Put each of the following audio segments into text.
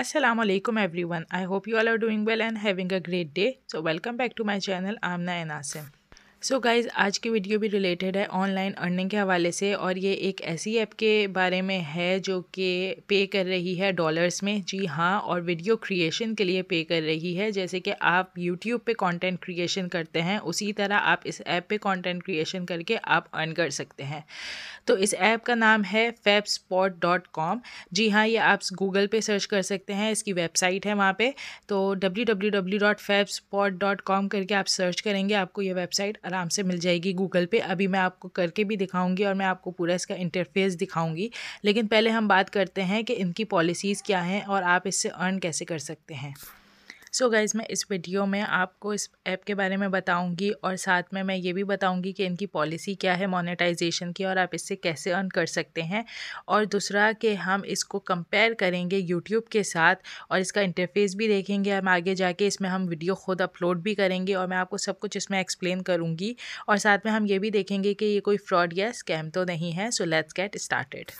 Assalamu alaikum everyone. I hope you all are doing well and having a great day. So welcome back to my channel. I'm Nayan Asim. So so guys आज की video भी related है online earning के हवाले से और ये एक ऐसी ऐप के बारे में है जो कि पे कर रही है डॉलर्स में जी हाँ और वीडियो क्रिएशन के लिए पे कर रही है जैसे कि आप यूट्यूब पे कंटेंट क्रिएशन करते हैं उसी तरह आप इस ऐप पे कंटेंट क्रिएशन करके आप अर्न कर सकते हैं तो इस ऐप का नाम है फैप डॉट कॉम जी हाँ ये आप गूगल पर सर्च कर सकते हैं इसकी वेबसाइट है वहाँ पर तो W W W dot dot com करके आप सर्च करेंगे आपको ये वेबसाइट आराम से मिल जाएगी गूगल पे अभी मैं आपको करके भी दिखाऊंगी और मैं आपको पूरा इसका इंटरफेस दिखाऊंगी लेकिन पहले हम बात करते हैं कि इनकी पॉलिसीज़ क्या हैं और आप इससे अर्न कैसे कर सकते हैं सो so गाइज़ मैं इस वीडियो में आपको इस ऐप के बारे में बताऊंगी और साथ में मैं ये भी बताऊंगी कि इनकी पॉलिसी क्या है मोनेटाइजेशन की और आप इससे कैसे अर्न कर सकते हैं और दूसरा कि हम इसको कंपेयर करेंगे यूट्यूब के साथ और इसका इंटरफेस भी देखेंगे हम आगे जाके इसमें हम वीडियो खुद अपलोड भी करेंगे और मैं आपको सब कुछ इसमें एक्सप्लेन करूँगी और साथ में हम ये भी देखेंगे कि ये कोई फ्रॉड या स्कैम तो नहीं है so let's get started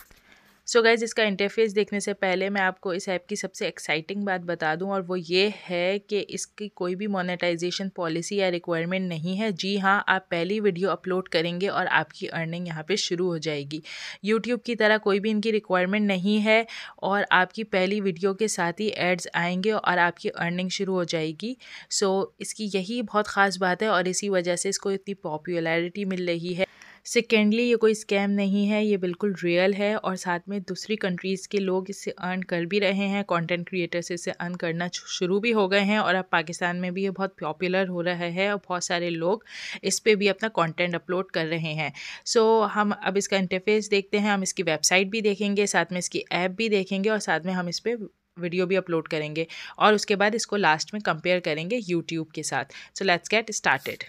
so so guys इसका इंटरफेस देखने से पहले मैं आपको इस ऐप की सबसे एक्साइटिंग बात बता दूं और वो ये है कि इसकी कोई भी मोनेटाइजेशन पॉलिसी या रिक्वायरमेंट नहीं है जी हाँ आप पहली वीडियो अपलोड करेंगे और आपकी अर्निंग यहाँ पर शुरू हो जाएगी यूट्यूब की तरह कोई भी इनकी रिक्वायरमेंट नहीं है और आपकी पहली वीडियो के साथ ही एड्स आएंगे और आपकी अर्निंग शुरू हो जाएगी सो so, इसकी यही बहुत ख़ास बात है और इसी वजह से इसको इतनी पॉपुलरिटी मिल रही है सेकेंडली ये कोई स्कैम नहीं है ये बिल्कुल रियल है और साथ में दूसरी कंट्रीज़ के लोग इससे अर्न कर भी रहे हैं कंटेंट क्रिएटर्स इससे अर्न करना शुरू भी हो गए हैं और अब पाकिस्तान में भी ये बहुत पॉपुलर हो रहा है और बहुत सारे लोग इस पर भी अपना कॉन्टेंट अपलोड कर रहे हैं सो so, हम अब इसका इंटरफेस देखते हैं हम इसकी वेबसाइट भी देखेंगे साथ में इसकी ऐप भी देखेंगे और साथ में हम इस पर वीडियो भी अपलोड करेंगे और उसके बाद इसको लास्ट में कंपेयर करेंगे यूट्यूब के साथ so let's get started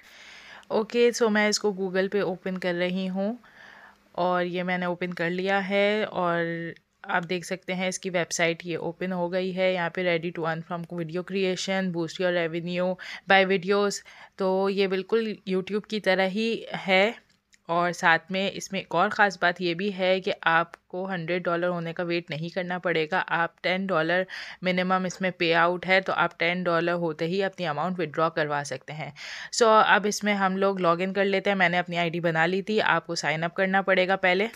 okay so मैं इसको गूगल पे ओपन कर रही हूँ और ये मैंने ओपन कर लिया है और आप देख सकते हैं इसकी वेबसाइट ये ओपन हो गई है यहाँ पे ready to earn from video creation boost your revenue by videos तो ये बिल्कुल यूट्यूब की तरह ही है और साथ में इसमें एक और ख़ास बात यह भी है कि आपको हंड्रेड डॉलर होने का वेट नहीं करना पड़ेगा आप टेन डॉलर मिनिमम इसमें पे आउट है तो आप टेन डॉलर होते ही अपनी अमाउंट विड्रॉ करवा सकते हैं सो so, अब इसमें हम लोग लॉगिन कर लेते हैं मैंने अपनी आईडी बना ली थी आपको साइनअप करना पड़ेगा पहले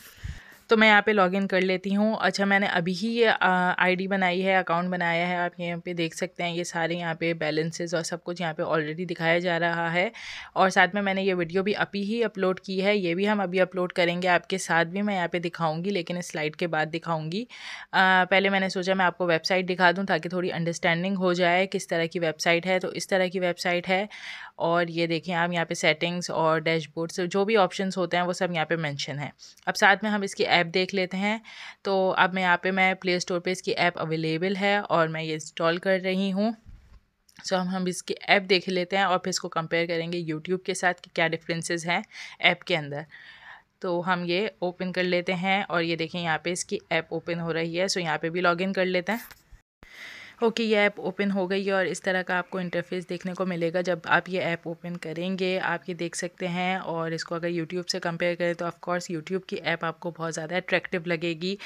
तो मैं यहाँ पे लॉगिन कर लेती हूँ अच्छा मैंने अभी ही ये आईडी बनाई है अकाउंट बनाया है आप यहाँ पे देख सकते हैं ये सारे यहाँ पे बैलेंसेस और सब कुछ यहाँ पे ऑलरेडी दिखाया जा रहा है और साथ में मैंने ये वीडियो भी अभी ही अपलोड की है ये भी हम अभी अपलोड करेंगे आपके साथ भी मैं यहाँ पर दिखाऊँगी लेकिन इस स्लाइड के बाद दिखाऊँगी पहले मैंने सोचा मैं आपको वेबसाइट दिखा दूँ ताकि थोड़ी अंडरस्टैंडिंग हो जाए किस तरह की वेबसाइट है तो इस तरह की वेबसाइट है और ये देखें आप यहाँ पर सेटिंग्स और डैशबोर्ड्स जो भी ऑप्शन होते हैं वो सब यहाँ पर मैंशन है अब साथ में हम इसकी ऐप देख लेते हैं तो अब मैं यहाँ पे मैं प्ले स्टोर पे इसकी ऐप अवेलेबल है और मैं ये इंस्टॉल कर रही हूँ सो हम हम इसकी ऐप देख लेते हैं और फिर इसको कंपेयर करेंगे यूट्यूब के साथ कि क्या डिफरेंसेस हैं ऐप के अंदर तो हम ये ओपन कर लेते हैं और ये देखें यहाँ पे इसकी ऐप ओपन हो रही है सो यहाँ पे भी लॉगिन कर लेते हैं ओके ये ऐप ओपन हो गई है और इस तरह का आपको इंटरफेस देखने को मिलेगा जब आप ये ऐप ओपन करेंगे आप ये देख सकते हैं और इसको अगर यूट्यूब से कंपेयर करें तो ऑफकोर्स यूट्यूब की ऐप आपको बहुत ज़्यादा अट्रैक्टिव लगेगी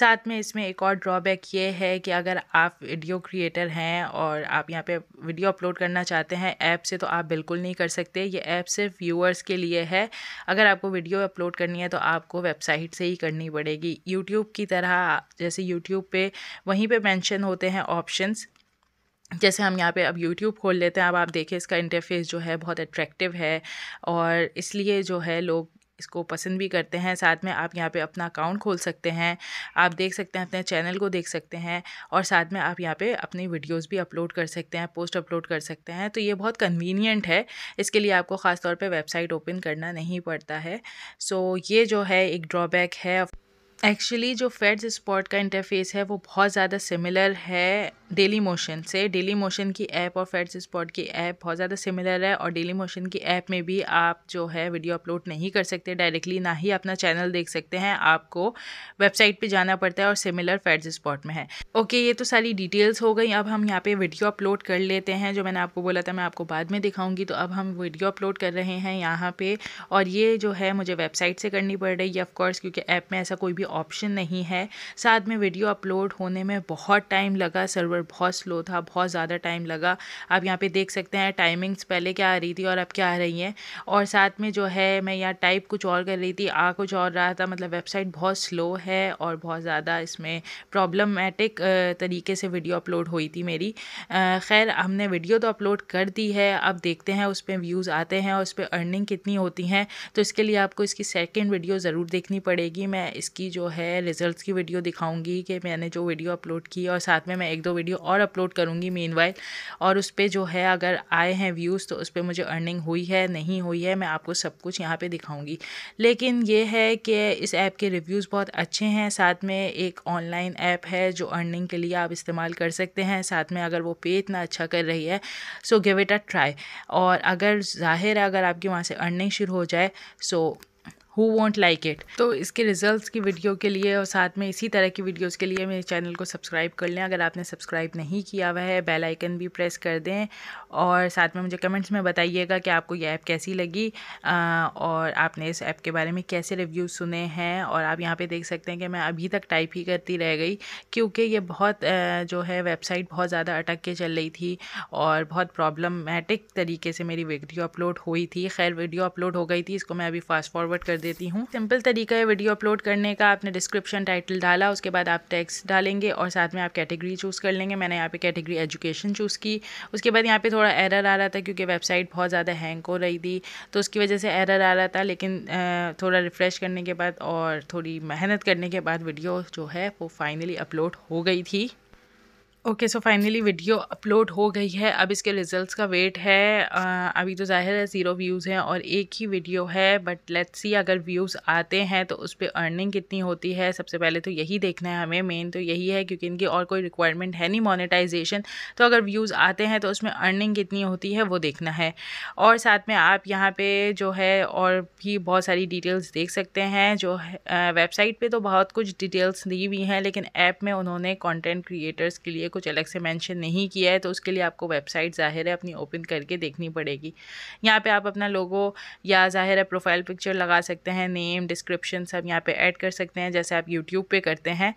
साथ में इसमें एक और ड्रॉबैक ये है कि अगर आप वीडियो क्रिएटर हैं और आप यहाँ पर वीडियो अपलोड करना चाहते हैं ऐप से तो आप बिल्कुल नहीं कर सकते ये ऐप सिर्फ व्यूअर्स के लिए है अगर आपको वीडियो अपलोड करनी है तो आपको वेबसाइट से ही करनी पड़ेगी यूट्यूब की तरह जैसे यूट्यूब पर वहीं पर मैंशन होते हैं ऑप्शन ऑप्शंस जैसे हम यहाँ पे अब यूट्यूब खोल लेते हैं अब आप देखें इसका इंटरफेस जो है बहुत अट्रैक्टिव है और इसलिए जो है लोग इसको पसंद भी करते हैं साथ में आप यहाँ पे अपना अकाउंट खोल सकते हैं आप देख सकते हैं अपने चैनल को देख सकते हैं और साथ में आप यहाँ पे अपनी वीडियोस भी अपलोड कर सकते हैं पोस्ट अपलोड कर सकते हैं तो ये बहुत कन्वीनियंट है इसके लिए आपको ख़ास तौर पे वेबसाइट ओपन करना नहीं पड़ता है सो so, ये जो है एक ड्रॉबैक है एक्चुअली जो फेड्स स्पॉट का इंटरफेस है वो बहुत ज़्यादा सिमिलर है डेली मोशन से डेली मोशन की ऐप और फैट्स स्पॉट की ऐप बहुत ज़्यादा सिमिलर है और डेली मोशन की ऐप में भी आप जो है वीडियो अपलोड नहीं कर सकते डायरेक्टली ना ही अपना चैनल देख सकते हैं आपको वेबसाइट पे जाना पड़ता है और सिमिलर फेड्स स्पॉट में है ओके ये तो सारी डिटेल्स हो गई अब हम यहाँ पर वीडियो अपलोड कर लेते हैं जो मैंने आपको बोला था मैं आपको बाद में दिखाऊँगी तो अब हम वीडियो अपलोड कर रहे हैं यहाँ पर और ये जो है मुझे वेबसाइट से करनी पड़ रही है ऑफकोर्स क्योंकि ऐप में ऐसा कोई भी ऑप्शन नहीं है साथ में वीडियो अपलोड होने में बहुत टाइम लगा सर्वर सर्वर बहुत स्लो था बहुत ज़्यादा टाइम लगा आप यहाँ पे देख सकते हैं टाइमिंग्स पहले क्या आ रही थी और अब क्या आ रही हैं और साथ में जो है मैं यहाँ टाइप कुछ और कर रही थी आ कुछ और रहा था मतलब वेबसाइट बहुत स्लो है और बहुत ज़्यादा इसमें प्रॉब्लमेटिक तरीके से वीडियो अपलोड हुई थी मेरी खैर हमने वीडियो तो अपलोड कर दी है अब देखते हैं उस पर व्यूज़ आते हैं उस पर अर्निंग कितनी होती हैं तो इसके लिए आपको इसकी सेकेंड वीडियो ज़रूर देखनी पड़ेगी मैं इसकी जो है रिज़ल्ट की वीडियो दिखाऊँगी कि मैंने जो वीडियो अपलोड की और साथ में मैं एक दो वीडियो वीडियो और अपलोड करूँगी वाइल और उस पर जो है अगर आए हैं व्यूज़ तो उस पर मुझे अर्निंग हुई है नहीं हुई है मैं आपको सब कुछ यहाँ पर दिखाऊँगी लेकिन ये है कि इस ऐप के रिव्यूज़ बहुत अच्छे हैं साथ में एक ऑनलाइन ऐप है जो अर्निंग के लिए आप इस्तेमाल कर सकते हैं साथ में अगर वो पे इतना अच्छा कर रही है so give it a try और अगर ज़ाहिर है अगर आपकी वहाँ से अर्निंग शुरू हो जाए so who want like it तो इसके रिज़ल्ट की वीडियो के लिए और साथ में इसी तरह की वीडियोज़ के लिए मेरे चैनल को सब्सक्राइब कर लें अगर आपने सब्सक्राइब नहीं किया हुआ है बेल आइकन भी प्रेस कर दें और साथ में मुझे कमेंट्स में बताइएगा कि आपको ये ऐप कैसी लगी और आपने इस ऐप के बारे में कैसे रिव्यू सुने हैं और आप यहाँ पर देख सकते हैं कि मैं अभी तक टाइप ही करती रह गई क्योंकि ये बहुत जो है वेबसाइट बहुत ज़्यादा अटक के चल रही थी और बहुत प्रॉब्लमेटिक तरीके से मेरी वीडियो अपलोड हुई थी खैर वीडियो अपलोड हो गई थी इसको मैं अभी फास्ट फॉरवर्ड कर देती हूँ सिंपल तरीका है वीडियो अपलोड करने का आपने डिस्क्रिप्शन टाइटल डाला उसके बाद आप टेक्स्ट डालेंगे और साथ में आप कैटेगरी चूज़ कर लेंगे मैंने यहाँ पे कैटेगरी एजुकेशन चूज़ की उसके बाद यहाँ पे थोड़ा एरर आ रहा था क्योंकि वेबसाइट बहुत ज़्यादा हैंग हो रही थी तो उसकी वजह से एरर आ रहा था लेकिन थोड़ा रिफ़्रेश करने के बाद और थोड़ी मेहनत करने के बाद वीडियो जो है वो फाइनली अपलोड हो गई थी okay so finally video upload हो गई है अब इसके रिजल्ट्स का वेट है आ, अभी तो जाहिर है ज़ीरो व्यूज़ हैं और एक ही वीडियो है बट लेट्स सी अगर व्यूज़ आते हैं तो उस पर अर्निंग कितनी होती है सबसे पहले तो यही देखना है हमें मेन तो यही है क्योंकि इनकी और कोई रिक्वायरमेंट है नहीं मोनिटाइजेशन तो अगर व्यूज़ आते हैं तो उसमें अर्निंग कितनी होती है वो देखना है और साथ में आप यहाँ पर जो है और भी बहुत सारी डिटेल्स देख सकते हैं जो वेबसाइट पर तो बहुत कुछ डिटेल्स दी हुई हैं लेकिन ऐप में उन्होंने कॉन्टेंट क्रिएटर्स के लिए कुछ अलग से मेंशन नहीं किया है तो उसके लिए आपको वेबसाइट ज़ाहिर है अपनी ओपन करके देखनी पड़ेगी यहाँ पे आप अपना लोगो या ज़ाहिर है प्रोफाइल पिक्चर लगा सकते हैं नेम डिस्क्रिप्शन सब यहाँ पे ऐड कर सकते हैं जैसे आप यूट्यूब पे करते हैं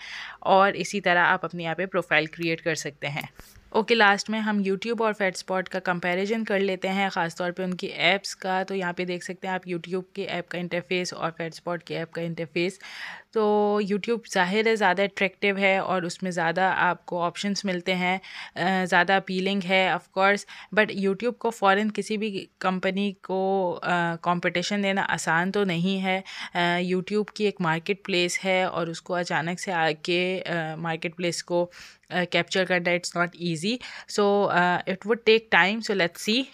और इसी तरह आप अपने यहाँ पे प्रोफाइल क्रिएट कर सकते हैं ओके okay, लास्ट में हम यूट्यूब और फेट स्पॉट का कंपैरिजन कर लेते हैं ख़ासतौर पे उनकी ऐप्स का तो यहाँ पे देख सकते हैं आप यूट्यूब के ऐप का इंटरफेस और फेट स्पॉट के ऐप का इंटरफेस तो यूट्यूब ज़ाहिर है ज़्यादा अट्रैक्टिव है और उसमें ज़्यादा आपको ऑप्शंस मिलते हैं ज़्यादा अपीलिंग है ऑफ कोर्स बट यूट्यूब को फ़ौरन किसी भी कंपनी को कंपटीशन देना आसान तो नहीं है यूट्यूब की एक मार्केट प्लेस है और उसको अचानक से आके मार्केट प्लेस को Uh, capture content it's not easy so uh, it would take time so let's see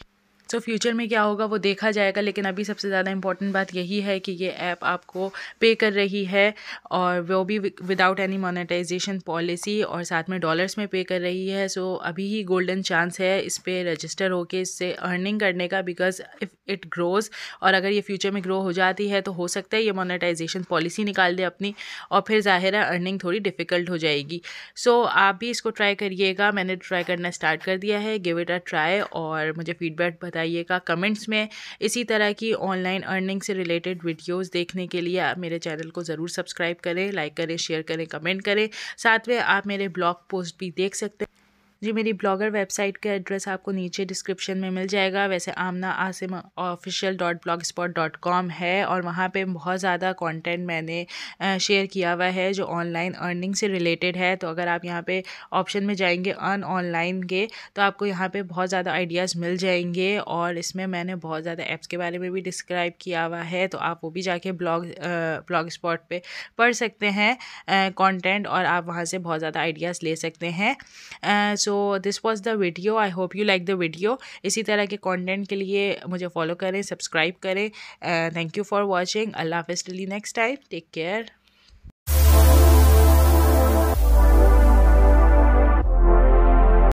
सो फ्यूचर में क्या होगा वो देखा जाएगा लेकिन अभी सबसे ज़्यादा इंपॉर्टेंट बात यही है कि ये ऐप आपको पे कर रही है और वो भी विदाउट एनी मोनेटाइजेशन पॉलिसी और साथ में डॉलर्स में पे कर रही है सो so, अभी ही गोल्डन चांस है इस पर रजिस्टर होकर इससे अर्निंग करने का बिकॉज इफ़ इट ग्रोज़ और अगर ये फ्यूचर में ग्रो हो जाती है तो हो सकता है ये मोनेटाइजेशन पॉलिसी निकाल दे अपनी और फिर ज़ाहिर है अर्निंग थोड़ी डिफ़िकल्ट हो जाएगी सो so, आप भी इसको ट्राई करिएगा मैंने ट्राई करना स्टार्ट कर दिया है गिव इट अ ट्राई और मुझे फीडबैक बताइए बताइएगा कमेंट्स में इसी तरह की ऑनलाइन अर्निंग से रिलेटेड वीडियोस देखने के लिए आप मेरे चैनल को ज़रूर सब्सक्राइब करें लाइक करें शेयर करें कमेंट करें साथ में आप मेरे ब्लॉग पोस्ट भी देख सकते हैं जी मेरी ब्लॉगर वेबसाइट का एड्रेस आपको नीचे डिस्क्रिप्शन में मिल जाएगा वैसे Amna Asim official dot blogspot dot com है और वहाँ पे बहुत ज़्यादा कंटेंट मैंने शेयर किया हुआ है जो ऑनलाइन अर्निंग से रिलेटेड है तो अगर आप यहाँ पे ऑप्शन में जाएंगे अर्न ऑनलाइन के तो आपको यहाँ पे बहुत ज़्यादा आइडियाज़ मिल जाएंगे और इसमें मैंने बहुत ज़्यादा ऐप्स के बारे में भी डिस्क्राइब किया हुआ है तो आप वो भी जाके ब्लॉग ब्लॉग स्पॉट पर पढ़ सकते हैं कॉन्टेंट और आप वहाँ से बहुत ज़्यादा आइडियाज़ ले सकते हैं so this was the video I hope you like the video इसी तरह के कॉन्टेंट के लिए मुझे फॉलो करें सब्सक्राइब करें थैंक यू फॉर वॉचिंग अल्लाह हाफिज़ नेक्स्ट टाइम टेक केयर